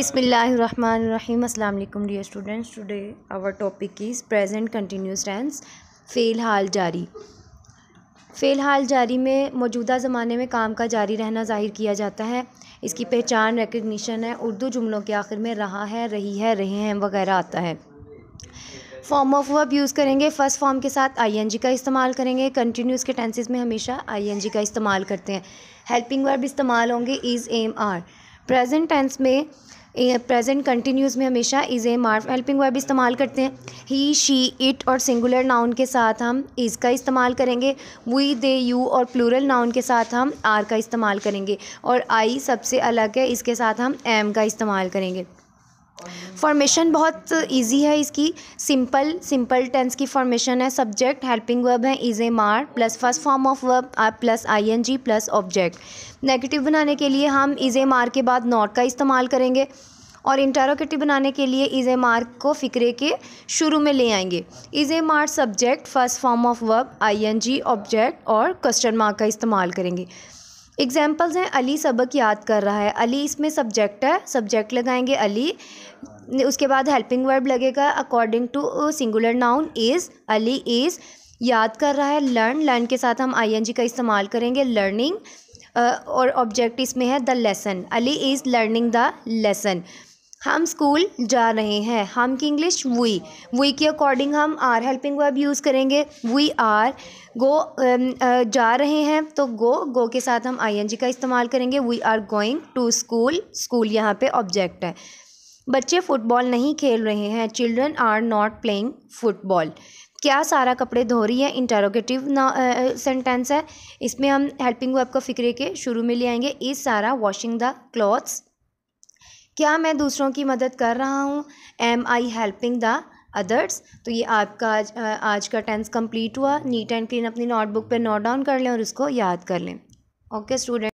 Bismillahirrahmanirrahim. Assalamu alaikum dear students. Today our topic is present continuous फेल हाल जारी फ़ेल हाल जारी में मौजूदा ज़माने में काम का जारी रहना जाहिर किया जाता है इसकी पहचान रिकग्निशन है उर्दू जुमलों के आखिर में रहा है रही है रहे हैं वगैरह आता है फॉर्म ऑफ वर्ब यूज़ करेंगे फर्स्ट फॉर्म के साथ जी का इस्तेमाल करेंगे कंटिन्यूस के टेंसेस में हमेशा जी का इस्तेमाल करते हैं हेल्पिंग वर्ब इस्तेमाल होंगे is am are present tense में प्रेजेंट कंटिन्यूस में हमेशा इज़ ए मार्फ हेल्पिंग वर्ब इस्तेमाल करते हैं ही शी इट और सिंगुलर नाउन के साथ हम इज़ का इस्तेमाल करेंगे वी दे यू और प्लूरल नाउन के साथ हम आर का इस्तेमाल करेंगे और आई सबसे अलग है इसके साथ हम एम का इस्तेमाल करेंगे फॉर्मेशन बहुत इजी है इसकी सिंपल सिंपल टेंस की फॉर्मेशन है सब्जेक्ट हेल्पिंग वर्ब है is am are plus first form of verb plus I N G plus object negative बनाने के लिए हम इज ए मार के बाद नॉट का इस्तेमाल करेंगे और इंटरोगेटिव बनाने के लिए इज़ ए मार्क को फिक्रे के शुरू में ले आएंगे इज़ ए मार्क subject first form of verb ING object और क्वेश्चन मार्क का इस्तेमाल करेंगे एग्ज़ाम्पल्स हैं अली सबक याद कर रहा है अली इसमें सब्जेक्ट है सब्जेक्ट लगाएंगे अली उसके बाद हेल्पिंग वर्ब लगेगा according to singular noun is Ali is याद कर रहा है लर्न लर्न के साथ हम आई का इस्तेमाल करेंगे लर्निंग और ऑब्जेक्ट इसमें है the lesson Ali is learning the lesson हम स्कूल जा रहे हैं हम की इंग्लिश वी वी के अकॉर्डिंग हम आर हेल्पिंग वर्ब यूज़ करेंगे वी आर गो जा रहे हैं तो गो गो के साथ हम आई एन जी का इस्तेमाल करेंगे we are going to school school यहाँ पे ऑब्जेक्ट है बच्चे फ़ुटबॉल नहीं खेल रहे हैं children are not playing football क्या सारा कपड़े धो रही है इंटेरोगेटिव सेंटेंस है इसमें हम हेल्पिंग वर्ब का फिक्रे के शुरू में ले आएंगे इस सारा वॉशिंग द क्लॉथ्स क्या मैं दूसरों की मदद कर रहा हूँ am I helping the others तो ये आपका आज आज का टेंस कंप्लीट हुआ नीट एंड क्लीन अपनी नोटबुक पे नोट डाउन कर लें और उसको याद कर लें ओके स्टूडेंट